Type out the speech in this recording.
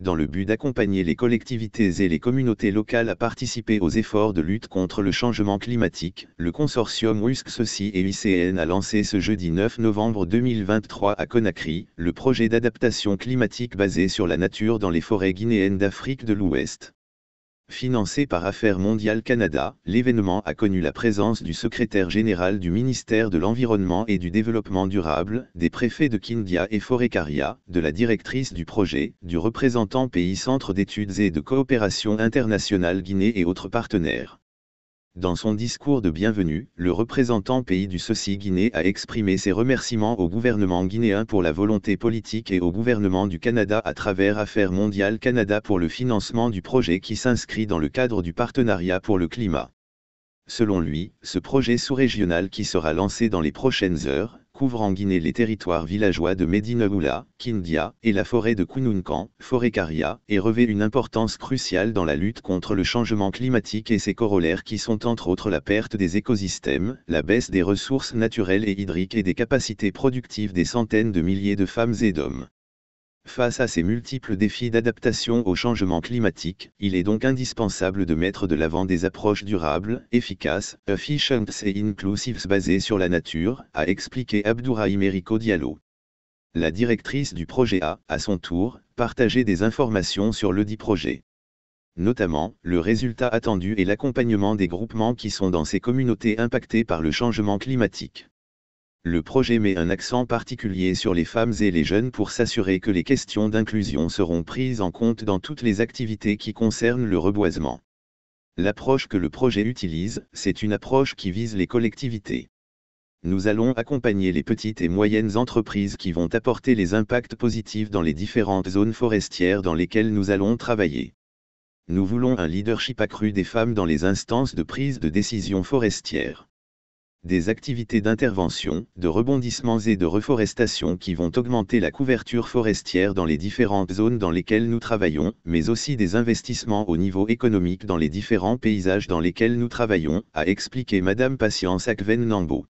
dans le but d'accompagner les collectivités et les communautés locales à participer aux efforts de lutte contre le changement climatique, le consortium wusc soci et ICN a lancé ce jeudi 9 novembre 2023 à Conakry, le projet d'adaptation climatique basé sur la nature dans les forêts guinéennes d'Afrique de l'Ouest. Financé par Affaires mondiales Canada, l'événement a connu la présence du secrétaire général du ministère de l'Environnement et du Développement durable, des préfets de Kindia et Forécaria, de la directrice du projet, du représentant pays Centre d'études et de coopération internationale Guinée et autres partenaires. Dans son discours de bienvenue, le représentant pays du ceci Guinée a exprimé ses remerciements au gouvernement guinéen pour la volonté politique et au gouvernement du Canada à travers Affaires mondiales Canada pour le financement du projet qui s'inscrit dans le cadre du partenariat pour le climat. Selon lui, ce projet sous-régional qui sera lancé dans les prochaines heures, couvre en Guinée les territoires villageois de Medinaoula, Kindia, et la forêt de Kununkan, forêt Caria, et revêt une importance cruciale dans la lutte contre le changement climatique et ses corollaires qui sont entre autres la perte des écosystèmes, la baisse des ressources naturelles et hydriques et des capacités productives des centaines de milliers de femmes et d'hommes. Face à ces multiples défis d'adaptation au changement climatique, il est donc indispensable de mettre de l'avant des approches durables, efficaces, efficientes et inclusives basées sur la nature, a expliqué Abdourahim Eriko Diallo. La directrice du projet a, à son tour, partagé des informations sur le dit projet. Notamment, le résultat attendu et l'accompagnement des groupements qui sont dans ces communautés impactées par le changement climatique le projet met un accent particulier sur les femmes et les jeunes pour s'assurer que les questions d'inclusion seront prises en compte dans toutes les activités qui concernent le reboisement. L'approche que le projet utilise, c'est une approche qui vise les collectivités. Nous allons accompagner les petites et moyennes entreprises qui vont apporter les impacts positifs dans les différentes zones forestières dans lesquelles nous allons travailler. Nous voulons un leadership accru des femmes dans les instances de prise de décision forestière des activités d'intervention, de rebondissements et de reforestation qui vont augmenter la couverture forestière dans les différentes zones dans lesquelles nous travaillons, mais aussi des investissements au niveau économique dans les différents paysages dans lesquels nous travaillons, a expliqué Madame Patience Akven Nambo.